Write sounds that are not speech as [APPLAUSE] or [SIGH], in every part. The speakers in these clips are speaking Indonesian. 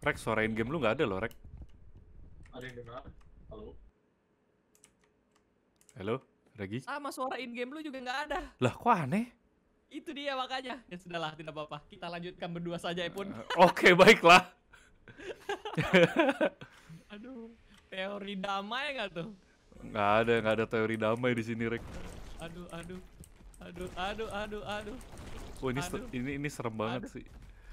Rek, suara in game lu nggak ada loh, Rek. Ada yang dengar? Halo? Halo, Regi? Sama suara in game lu juga nggak ada. Lah, kok aneh? Itu dia makanya. Ya sudahlah, tidak apa-apa. Kita lanjutkan berdua saja, pun. Uh, eh, Oke, okay, baiklah. [LAUGHS] Aduh, teori damai nggak tuh? Nggak ada, nggak ada teori damai di sini, Rek. Aduh, aduh, aduh, aduh, aduh, aduh. Oh, ini aduh. ini ini serem banget aduh. sih.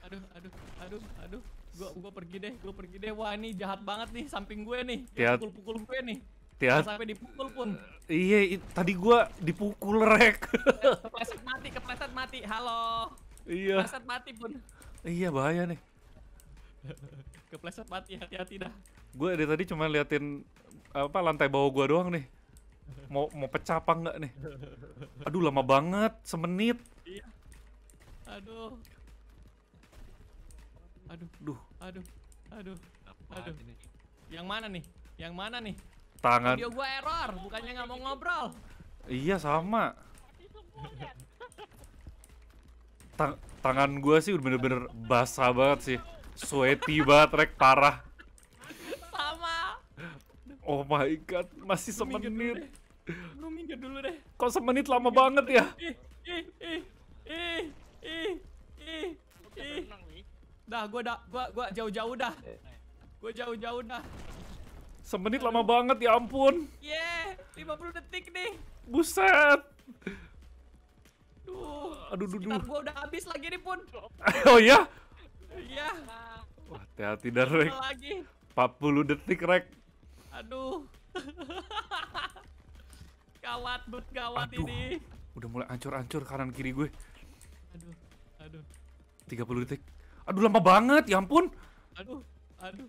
Aduh, aduh, aduh, aduh. Gua gua pergi deh, gua pergi deh. Wah, ini jahat banget nih samping gue nih. Dia pukul-pukul gue nih. Sampai dipukul pun. Eh, iya, tadi gua dipukul rek. kepleset [LAUGHS] mati, kepleset mati. Halo. Iya. Kepleset mati pun. Iya, bahaya nih. kepleset mati, hati-hati dah. Gue dari tadi cuma liatin apa lantai bawah gua doang nih. Mau mau pecah apa enggak nih? Aduh, lama banget, semenit. Iya. Aduh. Aduh, duh, aduh, aduh, Apaan aduh. Ini? Yang mana nih? Yang mana nih? Tangan. Video gua error, bukannya nggak mau ngobrol. Iya sama. Tang tangan gua sih udah bener-bener basah banget sih. Sweaty banget, rek parah. Sama. Oh my god, masih semenit. Gue minggir dulu deh. Kok semenit lama banget ya? ih, ih, ih, ih, ih, ih. Dah, gua dah, gua gua jauh-jauh dah. Eh. Gue jauh-jauh dah. Semenit lama banget, ya ampun. Yeah, 50 detik nih. Buset. Duh. Aduh, aduh duh. gue udah habis lagi nih pun. [LAUGHS] oh iya? Iya. Wah, hati-hati dah, Rek. Lagi. 40 detik, Rek. Aduh. [LAUGHS] gawat, bet gawat ini. Udah mulai ancur-ancur kanan kiri gue. Aduh, aduh. 30 detik. Aduh lama banget, ya ampun. Aduh, aduh.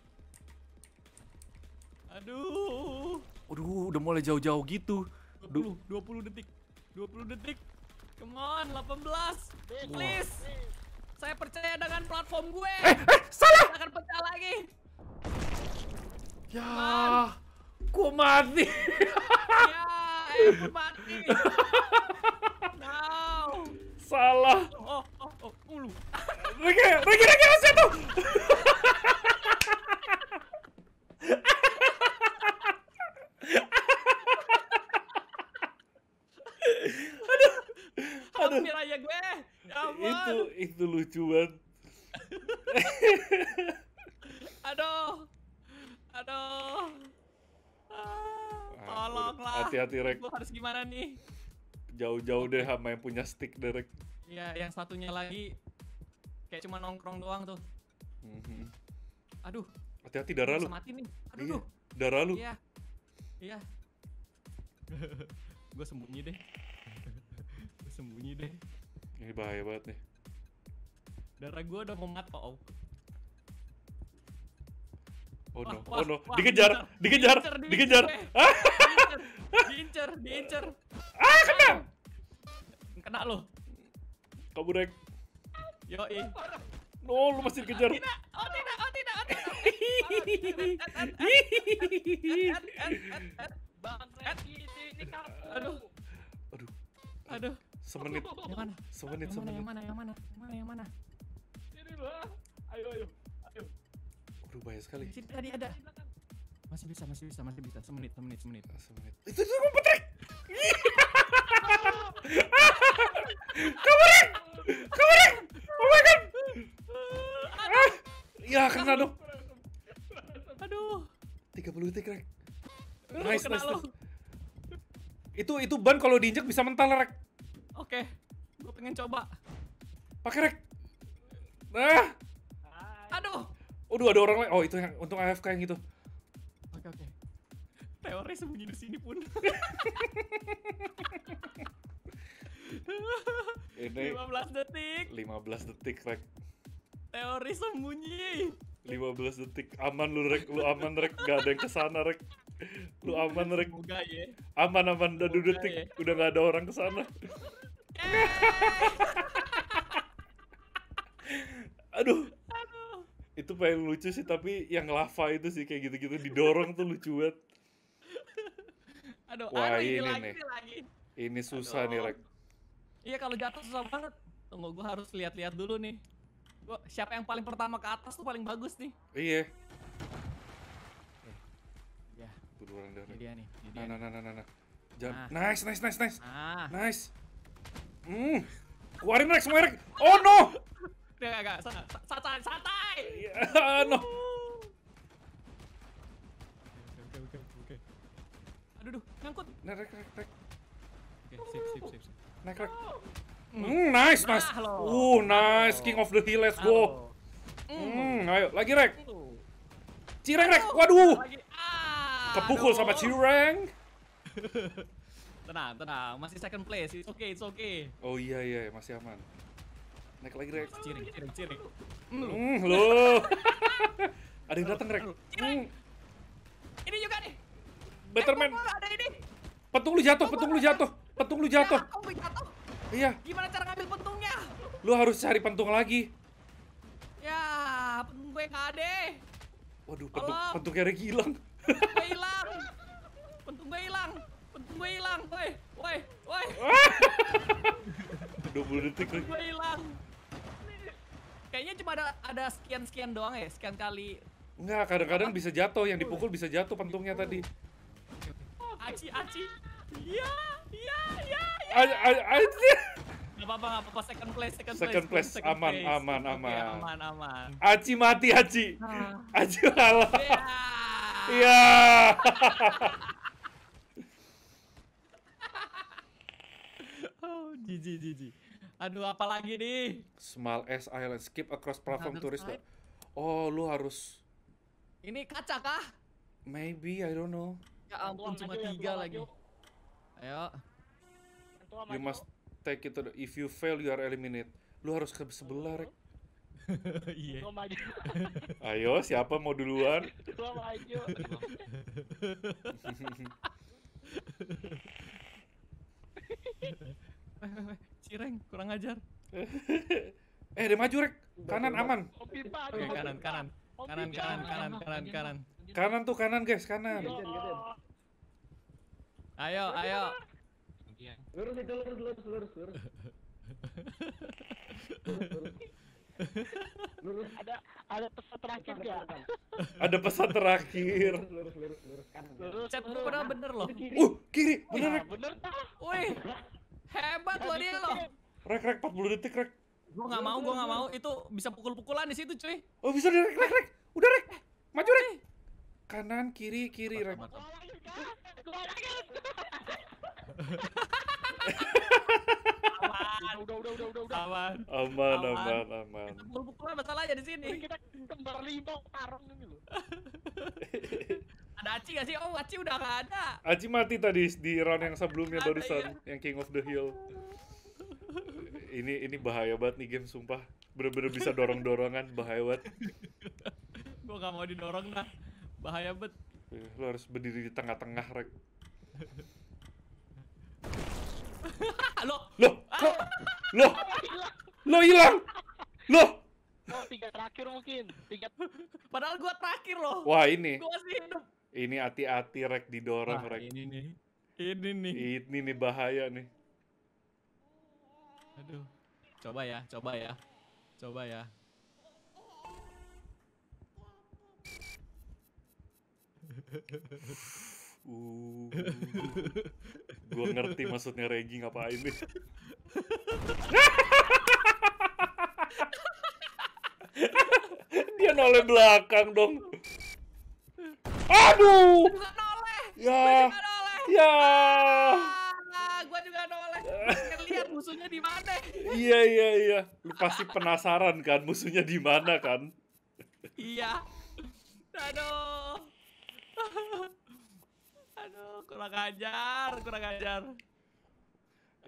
Aduh. Aduh, udah mulai jauh-jauh gitu. 20, 20 detik. 20 detik. Come on, 18. Please. Wow. Saya percaya dengan platform gue. Eh, eh, salah. Akan pecah lagi. Ya, Man. mati. ya, eh, ku mati. [LAUGHS] Ricky, Ricky, lagi mas ya itu itu Hati-hati rek. Gue harus gimana nih? Jauh-jauh deh sama yang punya stick derek. Ya, yang satunya lagi kayak cuma nongkrong doang tuh mm-hmm. aduh hati-hati darah lu mati nih aduh iya. darah lu iya iya [LAUGHS] gue sembunyi deh [LAUGHS] gue sembunyi deh ini bahaya banget nih darah gue udah mau mati oh Oh no, oh no, wah, dikejar, oh, wah, dikejar, dikejar, dikejar. Eh, ah! Diincer, diincer. Ah, kena. Kena lo. Kamu rek. Yo ih. No, lu masih dikejar. oh tidak, oh tidak, oh tidak. Bang Leki ini kamu. Aduh. Aduh. Aduh. Semenit. Yang mana? Semenit, semenit. Yang mana, yang mana, yang mana, yang mana? Ini lah. Ayo, ayo, ayo. Aduh, banyak sekali. Sini Tadi ada. Masih bisa, masih bisa, masih bisa. Semenit, semenit, semenit. Ah, semenit. Itu dulu. itu ban kalau diinjek bisa mental rek. Oke, okay. gue pengen coba. Pakai rek. Nah. Aduh. Aduh ada orang lain. Oh itu yang untuk AFK yang itu. Oke okay, oke. Okay. Teori sembunyi di sini pun. [LAUGHS] Ini 15 detik. 15 detik rek. Teori sembunyi. 15 detik aman lu rek, lu aman rek, gak ada yang kesana rek. Lu aman, Rek. Semoga ya. Aman, aman. Udah duduk detik. Ya. Udah nggak ada orang kesana [LAUGHS] Aduh. Aduh. Itu paling lucu sih, tapi yang lava itu sih kayak gitu-gitu didorong tuh lucu banget. Aduh, Wah, aduh, ini, ini lagi, nih. lagi. ini susah aduh. nih, Rek. Iya, kalau jatuh susah banget. Tunggu, gue harus lihat-lihat dulu nih. Gua, siapa yang paling pertama ke atas tuh paling bagus nih. Iya dua orang Ini dia nih. dia. Nah, nah, nah, nah, nah. Jangan. Nice, nice, nice, nice. Ah. Nice. Hmm. Keluarin Rex, semua Rex. Oh no. Enggak, enggak, santai, santai. Yeah, [LAUGHS] no. Oke, oke, oke. Aduh, duh, ngangkut. Nah, Rex, Rex, Rex. Oke, sip, sip, sip, sip. Naik, Rex. Mm, nice, nice. Ah, uh, nice. King of the hill, let's go. Hmm, ayo, lagi Rek. Cireng Rek, waduh. Lagi. Kepukul sama Cireng. [LAUGHS] tenang, tenang. Masih second place. It's okay, it's okay. Oh iya iya, iya. masih aman. Naik lagi, Rex. Cireng, cireng, cireng. Hmm, lo. [LAUGHS] ada yang datang, Rex. Hmm. Ini juga nih. Betterman. Eh, ada ini. Petung lu jatuh, petung lu jatuh. Petung lu jatuh. Ya, jatuh. Iya. Gimana cara ngambil pentungnya? Lu harus cari pentung lagi. Ya, pentung gue nggak ada. Waduh, pentung, pentungnya udah hilang gue hilang, woi, woi, woi. 20 [LAUGHS] detik lagi. Gue hilang. Kayaknya cuma ada ada sekian-sekian doang ya, sekian kali. Enggak, kadang-kadang bisa jatuh, yang dipukul bisa jatuh pentungnya tadi. aci aci. Ya, ya, ya, Ya. Aci. Gak apa-apa, gak apa-apa. Second place, second, second place. Second place, aman, place. aman, aman. Okay, aman, aman. Aci mati, Aci. Ah. Aci kalah. Iya. Yeah. [LAUGHS] Jiji jiji. Aduh, apa lagi nih? Small S Island skip across platform turis. Oh, lu harus Ini kaca kah? Maybe, I don't know. Ya ampun, cuma tiga lagi. Ayo. You must take it to the, if you fail you are eliminated. Lu harus ke sebelah, Rek. [LAUGHS] Iya. Ayo, siapa mau duluan? Gua maju. [LAUGHS] kurang ajar. [LAUGHS] eh, dia maju rek. Kanan aman. Oke, kanan, kanan. Kanan, kanan, kanan, kanan, kanan. Kanan tuh kanan, guys, kanan. Ayo, ayo. Lurus itu, lurus, lurus, lurus, lurus. lurus. Ada ada pesan terakhir ya. Ada pesan terakhir. Lurus lurus lurus kanan. Ya. Lurus. Chat lu bener bener loh. Uh, kiri. Bener. Iya, bener. Wih. Hebat lo dia loh. Rek rek 40 detik rek. Gua nggak mau, gua nggak mau. Itu bisa pukul-pukulan di situ, cuy. Oh, bisa rek rek rek. Udah rek. Maju rek. Kanan, kiri, kiri rek. aman. Udah, udah, udah, udah, udah. Aman. Aman, aman, aman. Kita pukul-pukulan masalahnya di sini. Kita kembar lima parang ini loh. ada Aci gak sih? Oh, Aci udah gak ada. Aci mati tadi di round yang sebelumnya barusan, ya. yang King of the Hill ini ini bahaya banget nih game sumpah bener-bener bisa dorong dorongan bahaya banget [LAUGHS] gua gak mau didorong lah bahaya banget iya, lo harus berdiri di tengah-tengah rek lo lo lo lo hilang lo Oh, tiga terakhir mungkin. Tiga. [LAUGHS] Padahal gua terakhir loh. Wah, ini. Gua masih hidup. Ini hati-hati rek didorong nah, rek. Ini nih. Ini nih. Ini nih bahaya nih. Aduh. Coba ya, coba ya. Coba ya. [LAUGHS] Uh, gua ngerti maksudnya Regi ngapain nih. [LAUGHS] Dia noleh belakang dong. Aduh. Ya. Ya. Ah musuhnya di mana? iya iya iya. Lu pasti penasaran kan musuhnya di mana kan? iya. Aduh. Aduh, kurang ajar, kurang ajar.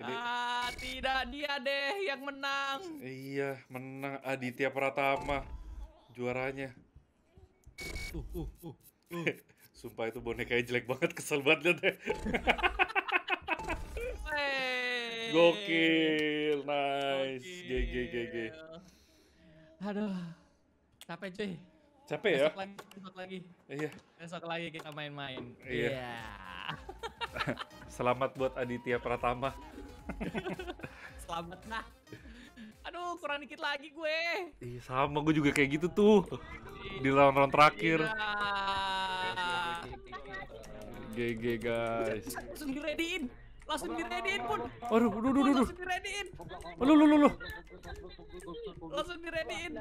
Ini... Ah, tidak dia deh yang menang. Iya, menang Aditya Pratama. Juaranya. Uh, uh, uh, uh. [LAUGHS] Sumpah itu bonekanya jelek banget, kesel banget deh. [LAUGHS] Gokil, nice. Gokil. GG, GG. Aduh, capek cuy. Capek ya? Lagi, besok lagi. Iya. Besok lagi kita main-main. Iya. Yeah. [LAUGHS] Selamat buat Aditya Pratama. [LAUGHS] Selamat nah. Aduh, kurang dikit lagi gue. Iya, sama gue juga kayak gitu tuh. Di round-round terakhir. GG iya. guys. Langsung direadiin langsung di readyin pun waduh waduh waduh langsung di readyin lu lu lu langsung di readyin